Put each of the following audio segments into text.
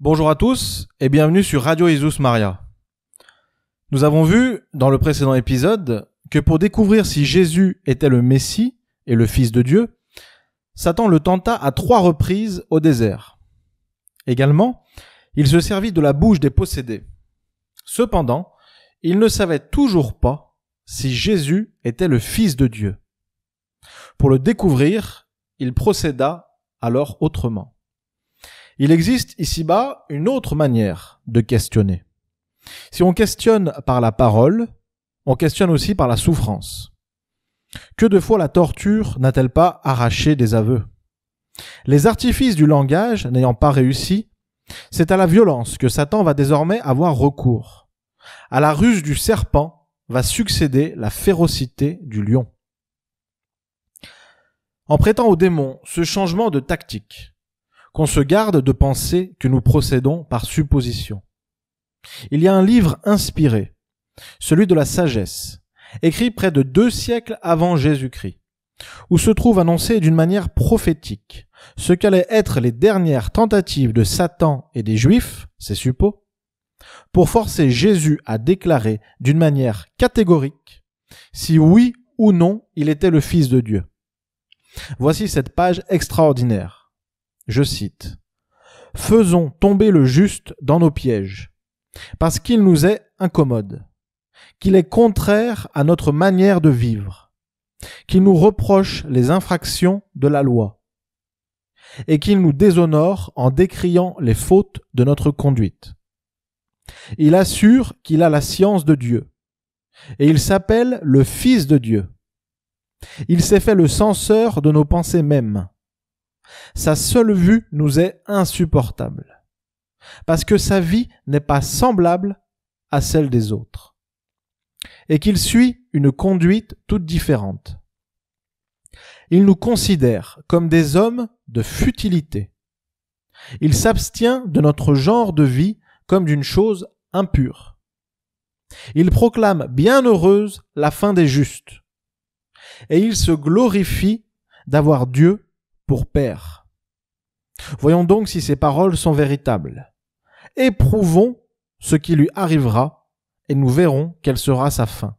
Bonjour à tous et bienvenue sur Radio Jesus Maria. Nous avons vu, dans le précédent épisode, que pour découvrir si Jésus était le Messie et le Fils de Dieu, Satan le tenta à trois reprises au désert. Également, il se servit de la bouche des possédés. Cependant, il ne savait toujours pas si Jésus était le Fils de Dieu. Pour le découvrir, il procéda alors autrement. Il existe ici-bas une autre manière de questionner. Si on questionne par la parole, on questionne aussi par la souffrance. Que de fois la torture n'a-t-elle pas arraché des aveux Les artifices du langage n'ayant pas réussi, c'est à la violence que Satan va désormais avoir recours. À la ruse du serpent va succéder la férocité du lion. En prêtant au démon ce changement de tactique, qu'on se garde de penser que nous procédons par supposition. Il y a un livre inspiré, celui de la sagesse, écrit près de deux siècles avant Jésus-Christ, où se trouve annoncé d'une manière prophétique ce qu'allaient être les dernières tentatives de Satan et des Juifs, c'est suppos, pour forcer Jésus à déclarer d'une manière catégorique si oui ou non il était le Fils de Dieu. Voici cette page extraordinaire je cite, Faisons tomber le juste dans nos pièges, parce qu'il nous est incommode, qu'il est contraire à notre manière de vivre, qu'il nous reproche les infractions de la loi, et qu'il nous déshonore en décriant les fautes de notre conduite. Il assure qu'il a la science de Dieu, et il s'appelle le Fils de Dieu. Il s'est fait le censeur de nos pensées mêmes, sa seule vue nous est insupportable, parce que sa vie n'est pas semblable à celle des autres, et qu'il suit une conduite toute différente. Il nous considère comme des hommes de futilité. Il s'abstient de notre genre de vie comme d'une chose impure. Il proclame bienheureuse la fin des justes. Et il se glorifie d'avoir Dieu pour père. Voyons donc si ses paroles sont véritables. Éprouvons ce qui lui arrivera, et nous verrons quelle sera sa fin.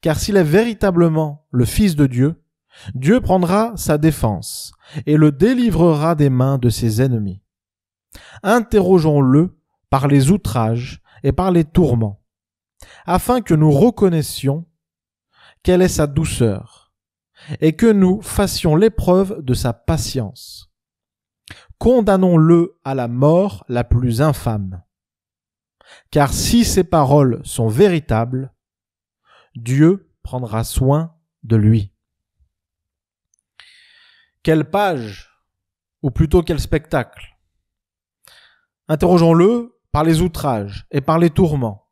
Car s'il est véritablement le Fils de Dieu, Dieu prendra sa défense et le délivrera des mains de ses ennemis. Interrogeons-le par les outrages et par les tourments, afin que nous reconnaissions quelle est sa douceur, et que nous fassions l'épreuve de sa patience. Condamnons-le à la mort la plus infâme. Car si ses paroles sont véritables, Dieu prendra soin de lui. Quelle page, ou plutôt quel spectacle Interrogeons-le par les outrages et par les tourments.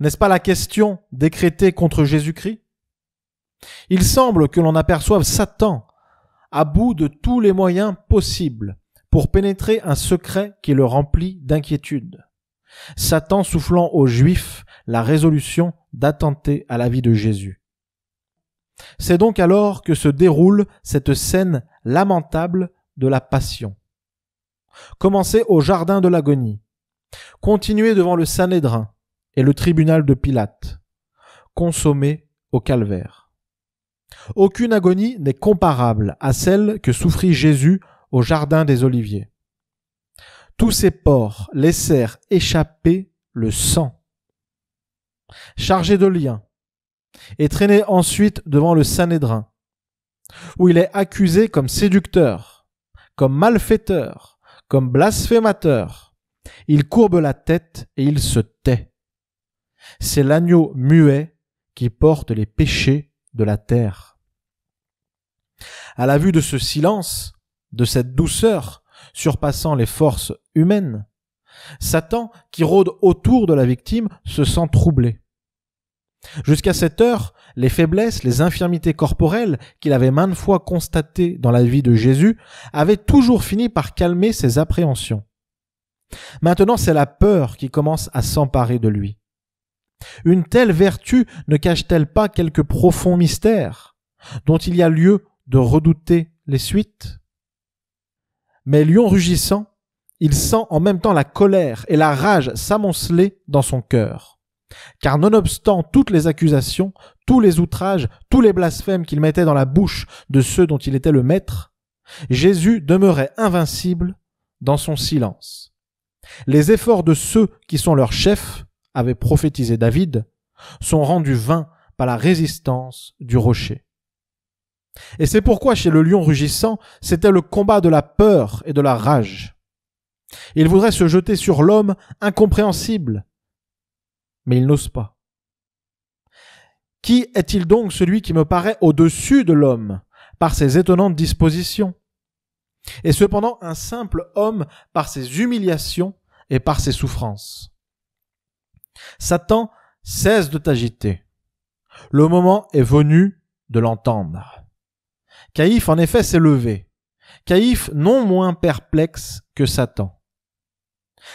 N'est-ce pas la question décrétée contre Jésus-Christ il semble que l'on aperçoive Satan à bout de tous les moyens possibles pour pénétrer un secret qui le remplit d'inquiétude. Satan soufflant aux Juifs la résolution d'attenter à la vie de Jésus. C'est donc alors que se déroule cette scène lamentable de la passion. Commencez au jardin de l'agonie. Continuez devant le Sanhédrin et le tribunal de Pilate. Consommez au calvaire. Aucune agonie n'est comparable à celle que souffrit Jésus au Jardin des Oliviers. Tous ses porcs laissèrent échapper le sang, chargé de liens, et traîné ensuite devant le Sanhédrin, où il est accusé comme séducteur, comme malfaiteur, comme blasphémateur. Il courbe la tête et il se tait. C'est l'agneau muet qui porte les péchés de la terre. À la vue de ce silence, de cette douceur surpassant les forces humaines, Satan, qui rôde autour de la victime, se sent troublé. Jusqu'à cette heure, les faiblesses, les infirmités corporelles qu'il avait maintes fois constatées dans la vie de Jésus avaient toujours fini par calmer ses appréhensions. Maintenant, c'est la peur qui commence à s'emparer de lui. Une telle vertu ne cache-t-elle pas quelque profond mystère dont il y a lieu de redouter les suites Mais lion rugissant, il sent en même temps la colère et la rage s'amonceler dans son cœur. Car nonobstant toutes les accusations, tous les outrages, tous les blasphèmes qu'il mettait dans la bouche de ceux dont il était le maître, Jésus demeurait invincible dans son silence. Les efforts de ceux qui sont leurs chefs avait prophétisé David, sont rendus vains par la résistance du rocher. Et c'est pourquoi chez le lion rugissant, c'était le combat de la peur et de la rage. Il voudrait se jeter sur l'homme incompréhensible, mais il n'ose pas. Qui est-il donc celui qui me paraît au-dessus de l'homme par ses étonnantes dispositions Et cependant un simple homme par ses humiliations et par ses souffrances. Satan, cesse de t'agiter. Le moment est venu de l'entendre. Caïphe en effet s'est levé. Caïphe non moins perplexe que Satan.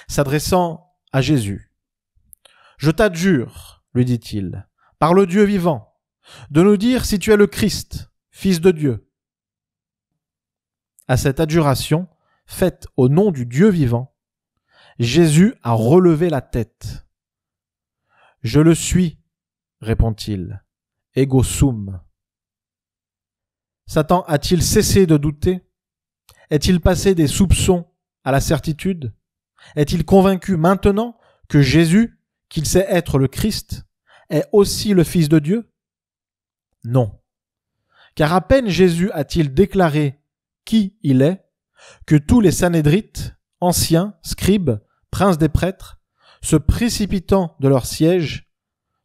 S'adressant à Jésus. Je t'adjure, lui dit-il, par le Dieu vivant, de nous dire si tu es le Christ, fils de Dieu. À cette adjuration, faite au nom du Dieu vivant, Jésus a relevé la tête. Je le suis, répond-il. Ego sum. Satan a-t-il cessé de douter Est-il passé des soupçons à la certitude Est-il convaincu maintenant que Jésus, qu'il sait être le Christ, est aussi le Fils de Dieu Non. Car à peine Jésus a-t-il déclaré qui il est, que tous les sanédrites, anciens, scribes, princes des prêtres, se précipitant de leur siège,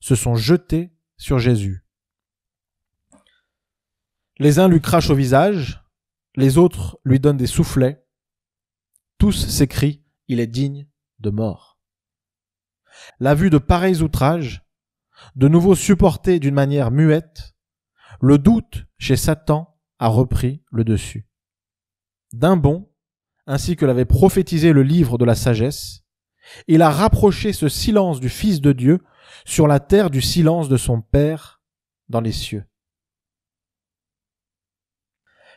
se sont jetés sur Jésus. Les uns lui crachent au visage, les autres lui donnent des soufflets. Tous s'écrient Il est digne de mort. La vue de pareils outrages, de nouveau supportés d'une manière muette, le doute chez Satan a repris le dessus. D'un bond, ainsi que l'avait prophétisé le livre de la sagesse, il a rapproché ce silence du Fils de Dieu sur la terre du silence de son Père dans les cieux.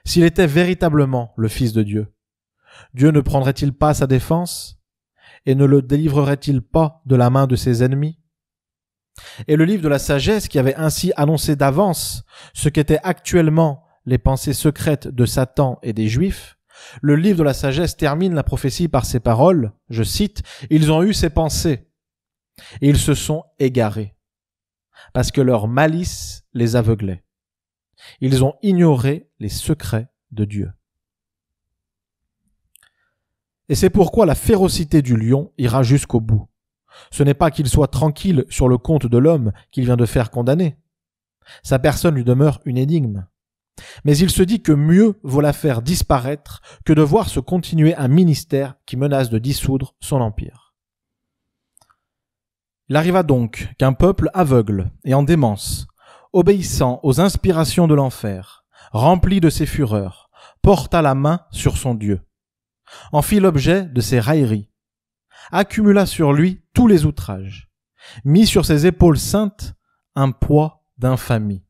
S'il était véritablement le Fils de Dieu, Dieu ne prendrait-il pas sa défense et ne le délivrerait-il pas de la main de ses ennemis Et le livre de la sagesse qui avait ainsi annoncé d'avance ce qu'étaient actuellement les pensées secrètes de Satan et des Juifs, le livre de la sagesse termine la prophétie par ces paroles, je cite, Ils ont eu ces pensées, et ils se sont égarés, parce que leur malice les aveuglait. Ils ont ignoré les secrets de Dieu. Et c'est pourquoi la férocité du lion ira jusqu'au bout. Ce n'est pas qu'il soit tranquille sur le compte de l'homme qu'il vient de faire condamner. Sa personne lui demeure une énigme. Mais il se dit que mieux vaut la faire disparaître que de voir se continuer un ministère qui menace de dissoudre son empire. Il arriva donc qu'un peuple aveugle et en démence, obéissant aux inspirations de l'enfer, rempli de ses fureurs, porta la main sur son Dieu, en fit l'objet de ses railleries, accumula sur lui tous les outrages, mit sur ses épaules saintes un poids d'infamie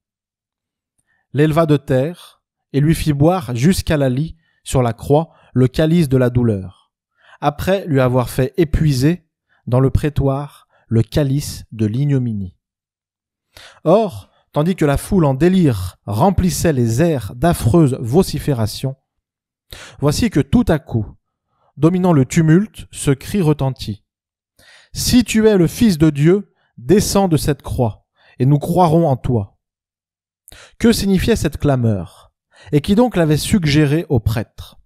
l'éleva de terre, et lui fit boire jusqu'à la lie, sur la croix, le calice de la douleur, après lui avoir fait épuiser, dans le prétoire, le calice de l'ignominie. Or, tandis que la foule en délire remplissait les airs d'affreuses vociférations, voici que tout à coup, dominant le tumulte, ce cri retentit. Si tu es le Fils de Dieu, descends de cette croix, et nous croirons en toi. Que signifiait cette clameur Et qui donc l'avait suggérée au prêtre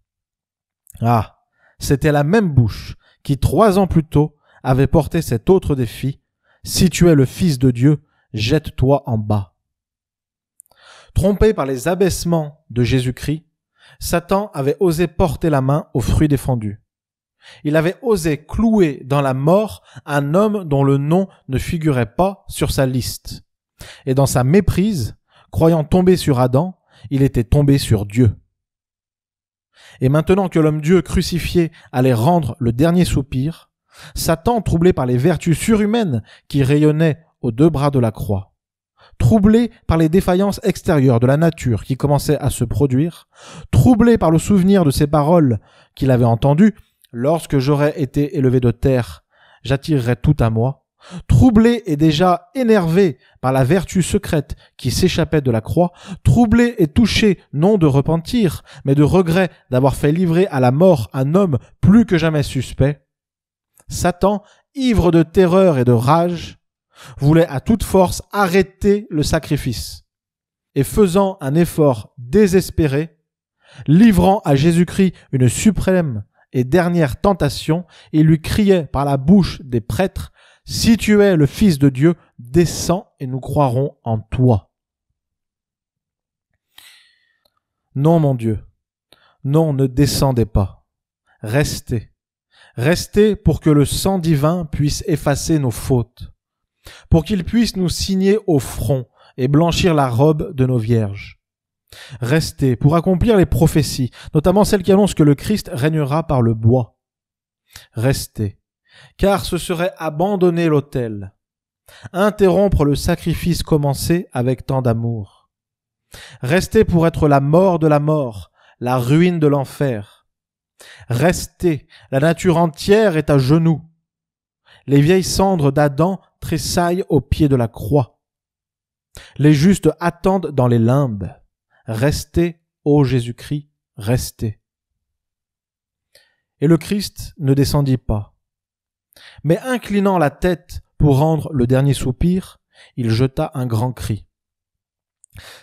Ah, c'était la même bouche qui, trois ans plus tôt, avait porté cet autre défi. Si tu es le Fils de Dieu, jette-toi en bas. Trompé par les abaissements de Jésus-Christ, Satan avait osé porter la main au fruit défendu. Il avait osé clouer dans la mort un homme dont le nom ne figurait pas sur sa liste. Et dans sa méprise, Croyant tomber sur Adam, il était tombé sur Dieu. Et maintenant que l'homme Dieu crucifié allait rendre le dernier soupir, Satan, troublé par les vertus surhumaines qui rayonnaient aux deux bras de la croix, troublé par les défaillances extérieures de la nature qui commençaient à se produire, troublé par le souvenir de ces paroles qu'il avait entendues, Lorsque j'aurais été élevé de terre, j'attirerai tout à moi, Troublé et déjà énervé par la vertu secrète qui s'échappait de la croix, troublé et touché non de repentir, mais de regret d'avoir fait livrer à la mort un homme plus que jamais suspect, Satan, ivre de terreur et de rage, voulait à toute force arrêter le sacrifice, et faisant un effort désespéré, livrant à Jésus-Christ une suprême et dernière tentation, il lui criait par la bouche des prêtres si tu es le Fils de Dieu, descends et nous croirons en toi. Non, mon Dieu, non, ne descendez pas. Restez. Restez pour que le sang divin puisse effacer nos fautes, pour qu'il puisse nous signer au front et blanchir la robe de nos vierges. Restez pour accomplir les prophéties, notamment celles qui annoncent que le Christ régnera par le bois. Restez car ce serait abandonner l'autel, interrompre le sacrifice commencé avec tant d'amour, rester pour être la mort de la mort, la ruine de l'enfer, rester, la nature entière est à genoux, les vieilles cendres d'Adam tressaillent au pied de la croix, les justes attendent dans les limbes, restez, ô Jésus-Christ, restez. Et le Christ ne descendit pas mais inclinant la tête pour rendre le dernier soupir, il jeta un grand cri.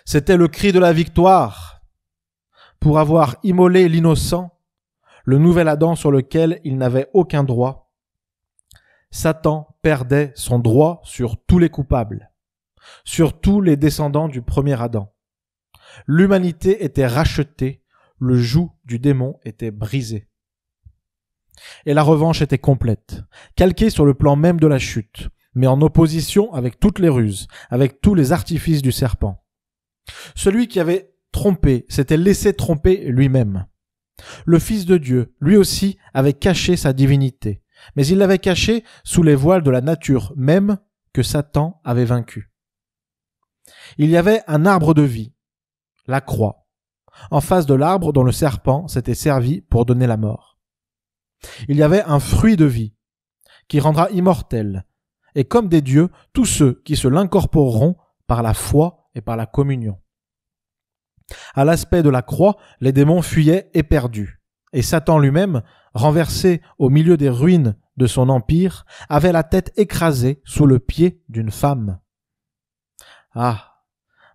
C'était le cri de la victoire. Pour avoir immolé l'innocent, le nouvel Adam sur lequel il n'avait aucun droit, Satan perdait son droit sur tous les coupables, sur tous les descendants du premier Adam. L'humanité était rachetée, le joug du démon était brisé. Et la revanche était complète, calquée sur le plan même de la chute, mais en opposition avec toutes les ruses, avec tous les artifices du serpent. Celui qui avait trompé s'était laissé tromper lui-même. Le Fils de Dieu, lui aussi, avait caché sa divinité, mais il l'avait caché sous les voiles de la nature même que Satan avait vaincu. Il y avait un arbre de vie, la croix, en face de l'arbre dont le serpent s'était servi pour donner la mort. Il y avait un fruit de vie qui rendra immortel, et comme des dieux, tous ceux qui se l'incorporeront par la foi et par la communion. À l'aspect de la croix, les démons fuyaient éperdus, et Satan lui-même, renversé au milieu des ruines de son empire, avait la tête écrasée sous le pied d'une femme. Ah.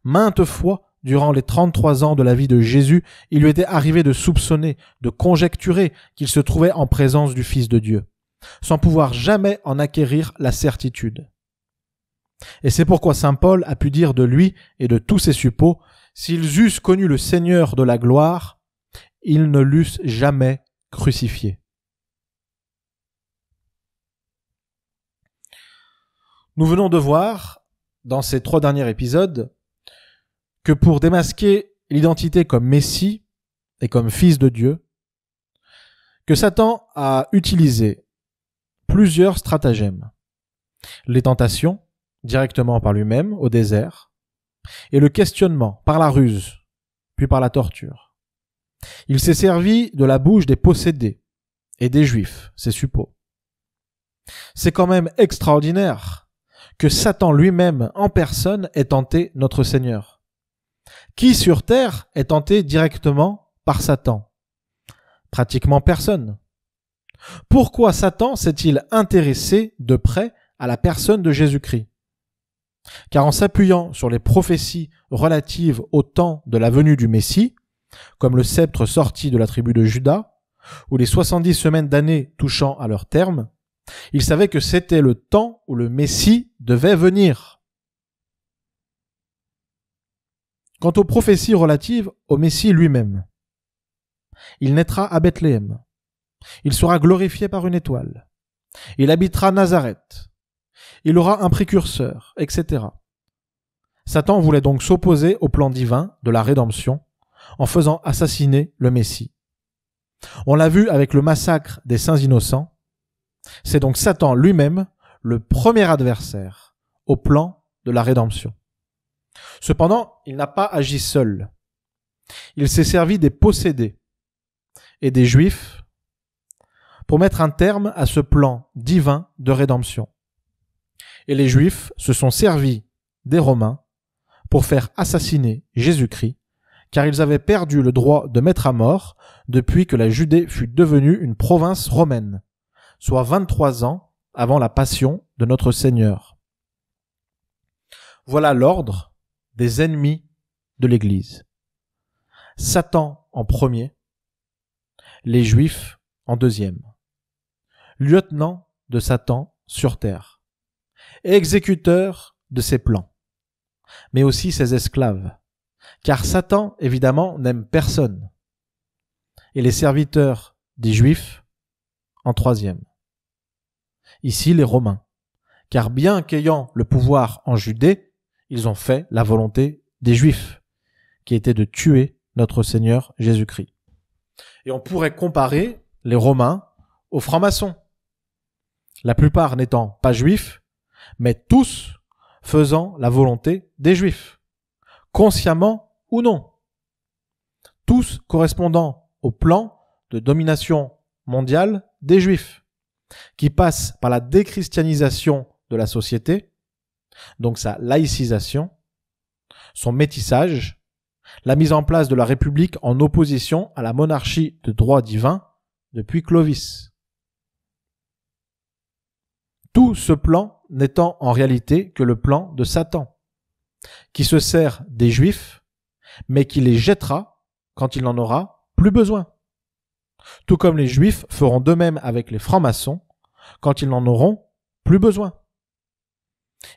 Maintes fois Durant les 33 ans de la vie de Jésus, il lui était arrivé de soupçonner, de conjecturer qu'il se trouvait en présence du Fils de Dieu, sans pouvoir jamais en acquérir la certitude. Et c'est pourquoi Saint Paul a pu dire de lui et de tous ses suppôts, s'ils eussent connu le Seigneur de la gloire, ils ne l'eussent jamais crucifié. Nous venons de voir, dans ces trois derniers épisodes, que pour démasquer l'identité comme Messie et comme fils de Dieu, que Satan a utilisé plusieurs stratagèmes. Les tentations, directement par lui-même, au désert, et le questionnement, par la ruse, puis par la torture. Il s'est servi de la bouche des possédés et des juifs, c'est suppôts. C'est quand même extraordinaire que Satan lui-même en personne ait tenté notre Seigneur. Qui sur Terre est tenté directement par Satan Pratiquement personne. Pourquoi Satan s'est-il intéressé de près à la personne de Jésus-Christ Car en s'appuyant sur les prophéties relatives au temps de la venue du Messie, comme le sceptre sorti de la tribu de Judas, ou les 70 semaines d'années touchant à leur terme, il savait que c'était le temps où le Messie devait venir. Quant aux prophéties relatives au Messie lui-même, il naîtra à Bethléem. Il sera glorifié par une étoile. Il habitera Nazareth. Il aura un précurseur, etc. Satan voulait donc s'opposer au plan divin de la rédemption en faisant assassiner le Messie. On l'a vu avec le massacre des saints innocents. C'est donc Satan lui-même le premier adversaire au plan de la rédemption. Cependant, il n'a pas agi seul. Il s'est servi des possédés et des juifs pour mettre un terme à ce plan divin de rédemption. Et les juifs se sont servis des Romains pour faire assassiner Jésus-Christ, car ils avaient perdu le droit de mettre à mort depuis que la Judée fut devenue une province romaine, soit 23 ans avant la passion de notre Seigneur. Voilà l'ordre des ennemis de l'Église. Satan en premier, les Juifs en deuxième. Lieutenant de Satan sur terre, exécuteur de ses plans, mais aussi ses esclaves, car Satan, évidemment, n'aime personne, et les serviteurs des Juifs en troisième. Ici les Romains, car bien qu'ayant le pouvoir en Judée, ils ont fait la volonté des Juifs, qui était de tuer notre Seigneur Jésus-Christ. Et on pourrait comparer les Romains aux francs-maçons, la plupart n'étant pas juifs, mais tous faisant la volonté des Juifs, consciemment ou non, tous correspondant au plan de domination mondiale des Juifs, qui passe par la déchristianisation de la société, donc sa laïcisation, son métissage, la mise en place de la République en opposition à la monarchie de droit divin depuis Clovis. Tout ce plan n'étant en réalité que le plan de Satan, qui se sert des Juifs, mais qui les jettera quand il n'en aura plus besoin. Tout comme les Juifs feront de même avec les francs-maçons quand ils n'en auront plus besoin.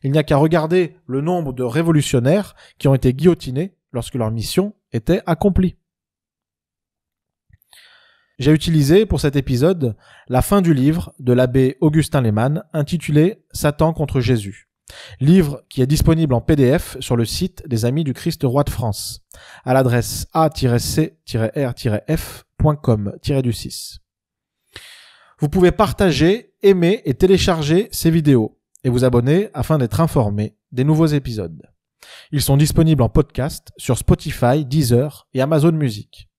Il n'y a qu'à regarder le nombre de révolutionnaires qui ont été guillotinés lorsque leur mission était accomplie. J'ai utilisé pour cet épisode la fin du livre de l'abbé Augustin Lehmann intitulé Satan contre Jésus. Livre qui est disponible en PDF sur le site des Amis du Christ Roi de France à l'adresse a-c-r-f.com-du6. Vous pouvez partager, aimer et télécharger ces vidéos et vous abonner afin d'être informé des nouveaux épisodes. Ils sont disponibles en podcast sur Spotify, Deezer et Amazon Music.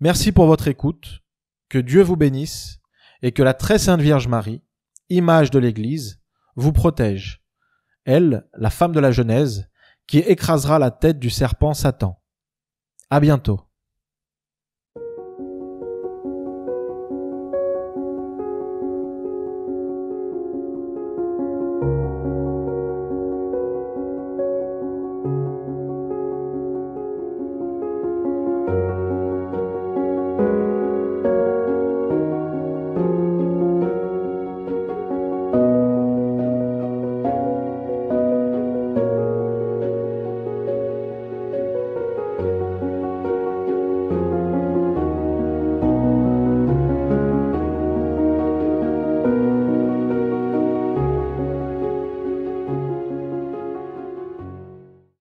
Merci pour votre écoute, que Dieu vous bénisse et que la très sainte Vierge Marie, image de l'Église, vous protège. Elle, la femme de la Genèse, qui écrasera la tête du serpent Satan. À bientôt.